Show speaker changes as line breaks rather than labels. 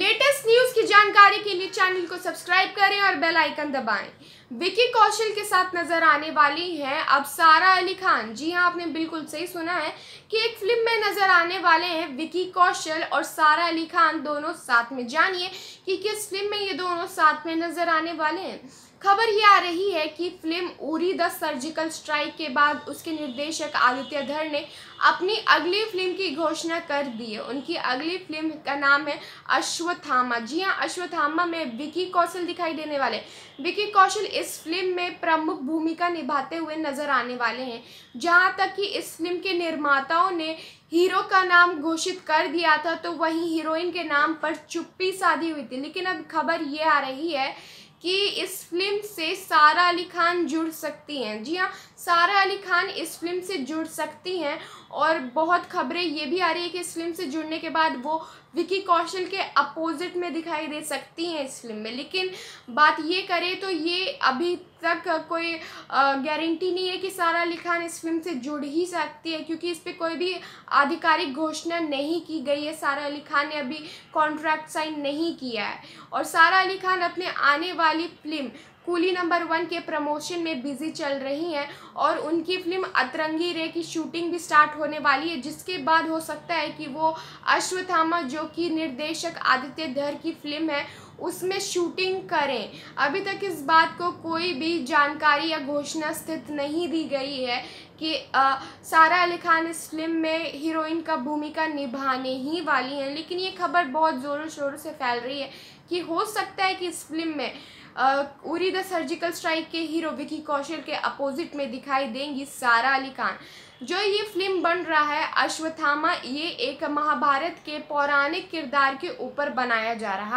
latest news की जानकारी के लिए चैनल को सब्सक्राइब करें और बेल आइकन दबाएं विकी कौशल के साथ नजर आने वाली हैं अब सारा अली खान जी हाँ आपने बिल्कुल सही सुना है कि एक फिल्म में नजर आने वाले हैं विकी कौशल और सारा अली खान दोनों साथ में जानिए कि किस फिल्म में ये दोनों साथ में नजर आने वाले हैं खबर ये आ रही है कि film Uri the surgical strike के बाद उसके निर्देशक आदित्य धर ने अपनी अगली फिल्म की घोषणा कर दी है उनकी अगली फिल्म का नाम है अश्वत्थामा जी हाँ अश्वत्थामा में विकी कौशल दिखाई देने वाले विकी कौशल इस फिल्म में प्रमुख भूमिका निभाते हुए नजर आने वाले हैं जहां तक कि इस फिल्म के निर्माताओं ने हीरो का नाम घोषित कर दिया था तो वहीं हीरोइन के नाम पर चुप्पी साधी हुई थी लेकिन अब खबर ये आ रही है कि इस फिल्म से सारा अली खान जुड़ सकती हैं जी हाँ सारा अली खान इस फिल्म से जुड़ सकती हैं और बहुत खबरें ये भी आ रही है कि इस फिल्म से जुड़ने के बाद वो विकी कौशल के अपोजिट में दिखाई दे सकती हैं इस फिल्म में लेकिन बात ये करें तो ये अभी तक कोई गारंटी नहीं है कि सारा अली खान इस फिल्म से जुड़ ही सकती है क्योंकि इस पर कोई भी आधिकारिक घोषणा नहीं की गई है सारा अली खान ने अभी कॉन्ट्रैक्ट साइन नहीं किया है और सारा अली खान अपने आने वाली फिल्म कूली नंबर वन के प्रमोशन में बिजी चल रही हैं और उनकी फिल्म अतरंगी रे की शूटिंग भी स्टार्ट होने वाली है जिसके बाद हो सकता है कि वो अश्वथामा जो कि निर्देशक आदित्य धर की फिल्म है उसमें शूटिंग करें अभी तक इस बात को कोई भी जानकारी या घोषणा स्थित नहीं दी गई है कि आ, सारा अली खान इस फिल्म में हीरोइन का भूमिका निभाने ही वाली हैं लेकिन ये खबर बहुत ज़ोरों शोरों से फैल रही है कि हो सकता है कि इस फिल्म में उरी द सर्जिकल स्ट्राइक के हीरो विकी कौशल के अपोजिट में दिखाई देंगी सारा अली खान जो ये फिल्म बन रहा है अश्वत्थामा ये एक महाभारत के पौराणिक किरदार के ऊपर बनाया जा रहा है